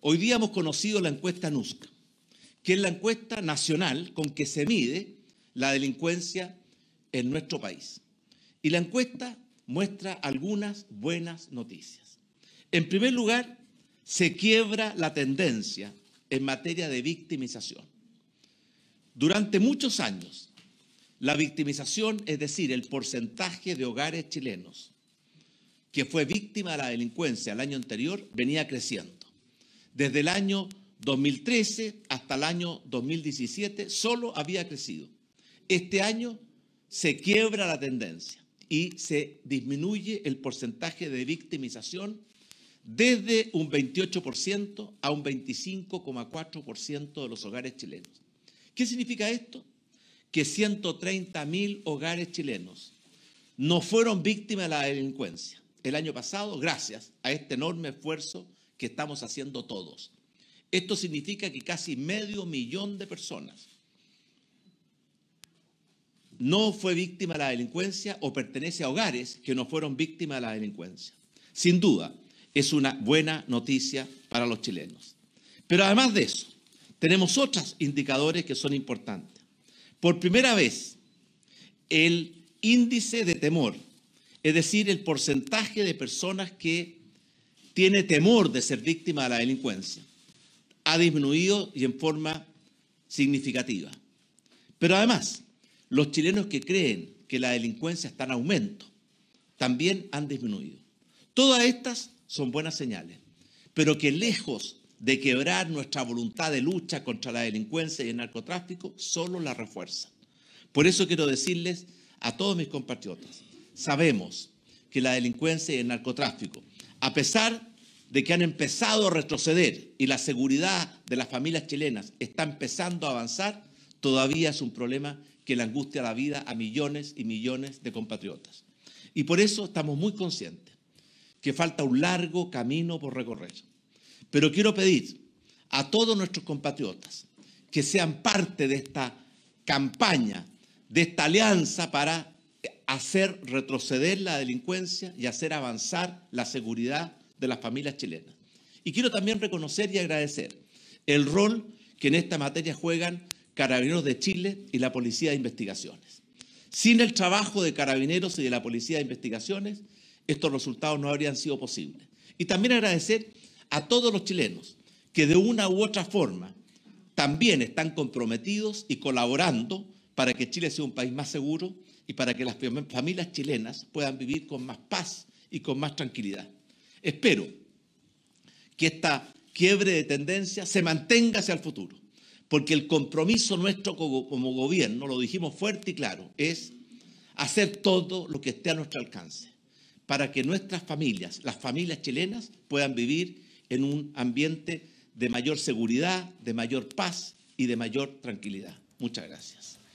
Hoy día hemos conocido la encuesta NUSCA, que es la encuesta nacional con que se mide la delincuencia en nuestro país. Y la encuesta muestra algunas buenas noticias. En primer lugar, se quiebra la tendencia en materia de victimización. Durante muchos años, la victimización, es decir, el porcentaje de hogares chilenos que fue víctima de la delincuencia el año anterior, venía creciendo desde el año 2013 hasta el año 2017 solo había crecido. Este año se quiebra la tendencia y se disminuye el porcentaje de victimización desde un 28% a un 25,4% de los hogares chilenos. ¿Qué significa esto? Que 130.000 hogares chilenos no fueron víctimas de la delincuencia el año pasado gracias a este enorme esfuerzo que estamos haciendo todos. Esto significa que casi medio millón de personas no fue víctima de la delincuencia o pertenece a hogares que no fueron víctimas de la delincuencia. Sin duda, es una buena noticia para los chilenos. Pero además de eso, tenemos otros indicadores que son importantes. Por primera vez, el índice de temor, es decir, el porcentaje de personas que tiene temor de ser víctima de la delincuencia. Ha disminuido y en forma significativa. Pero además, los chilenos que creen que la delincuencia está en aumento también han disminuido. Todas estas son buenas señales, pero que lejos de quebrar nuestra voluntad de lucha contra la delincuencia y el narcotráfico, solo la refuerza. Por eso quiero decirles a todos mis compatriotas, sabemos que la delincuencia y el narcotráfico a pesar de que han empezado a retroceder y la seguridad de las familias chilenas está empezando a avanzar, todavía es un problema que le angustia la vida a millones y millones de compatriotas. Y por eso estamos muy conscientes que falta un largo camino por recorrer. Pero quiero pedir a todos nuestros compatriotas que sean parte de esta campaña, de esta alianza para hacer retroceder la delincuencia y hacer avanzar la seguridad de las familias chilenas. Y quiero también reconocer y agradecer el rol que en esta materia juegan Carabineros de Chile y la Policía de Investigaciones. Sin el trabajo de Carabineros y de la Policía de Investigaciones, estos resultados no habrían sido posibles. Y también agradecer a todos los chilenos que de una u otra forma también están comprometidos y colaborando para que Chile sea un país más seguro y para que las familias chilenas puedan vivir con más paz y con más tranquilidad. Espero que esta quiebre de tendencia se mantenga hacia el futuro, porque el compromiso nuestro como, gobierno, lo dijimos fuerte y claro, es hacer todo lo que esté a nuestro alcance para que nuestras familias, las familias chilenas, puedan vivir en un ambiente de mayor seguridad, de mayor paz y de mayor tranquilidad. Muchas gracias.